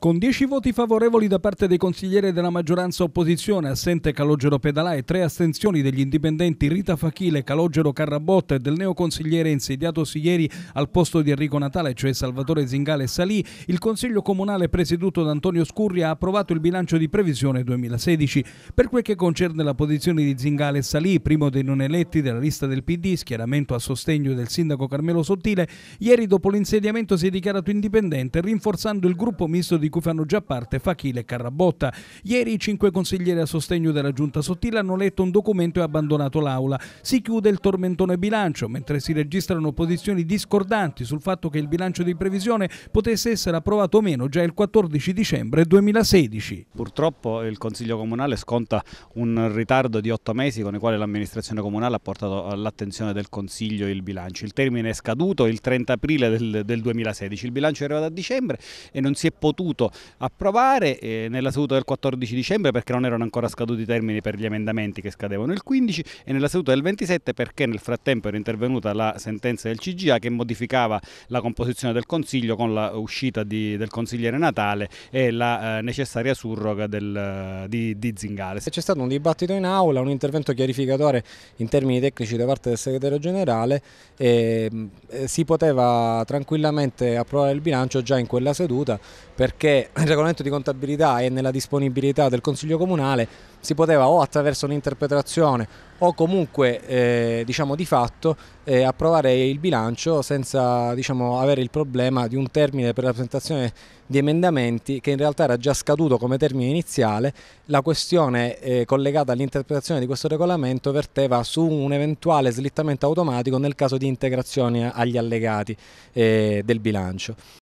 Con 10 voti favorevoli da parte dei consiglieri della maggioranza opposizione, assente Calogero Pedalà e tre astensioni degli indipendenti Rita Fachile, Calogero Carrabotta e del neoconsigliere insediatosi ieri al posto di Enrico Natale, cioè Salvatore Zingale Salì, il Consiglio Comunale presieduto da Antonio Scurri ha approvato il bilancio di previsione 2016. Per quel che concerne la posizione di Zingale Salì, primo dei non eletti della lista del PD, schieramento a sostegno del sindaco Carmelo Sottile, ieri dopo l'insediamento si è dichiarato indipendente, rinforzando il gruppo misto di di cui fanno già parte Fachile e Carrabotta. Ieri i cinque consiglieri a sostegno della Giunta Sottile hanno letto un documento e abbandonato l'Aula. Si chiude il tormentone bilancio, mentre si registrano posizioni discordanti sul fatto che il bilancio di previsione potesse essere approvato o meno già il 14 dicembre 2016. Purtroppo il Consiglio Comunale sconta un ritardo di otto mesi con il quale l'amministrazione comunale ha portato all'attenzione del Consiglio il bilancio. Il termine è scaduto il 30 aprile del, del 2016, il bilancio è arrivato a dicembre e non si è potuto dovuto approvare eh, nella seduta del 14 dicembre perché non erano ancora scaduti i termini per gli emendamenti che scadevano il 15 e nella seduta del 27 perché nel frattempo era intervenuta la sentenza del CGA che modificava la composizione del Consiglio con l'uscita del consigliere Natale e la eh, necessaria surroga del, eh, di, di Zingales. C'è stato un dibattito in aula, un intervento chiarificatore in termini tecnici da parte del segretario generale e mm, eh, si poteva tranquillamente approvare il bilancio già in quella seduta perché perché il regolamento di contabilità è nella disponibilità del Consiglio Comunale, si poteva o attraverso un'interpretazione o comunque eh, diciamo di fatto eh, approvare il bilancio senza diciamo, avere il problema di un termine per la presentazione di emendamenti che in realtà era già scaduto come termine iniziale. La questione eh, collegata all'interpretazione di questo regolamento verteva su un eventuale slittamento automatico nel caso di integrazione agli allegati eh, del bilancio.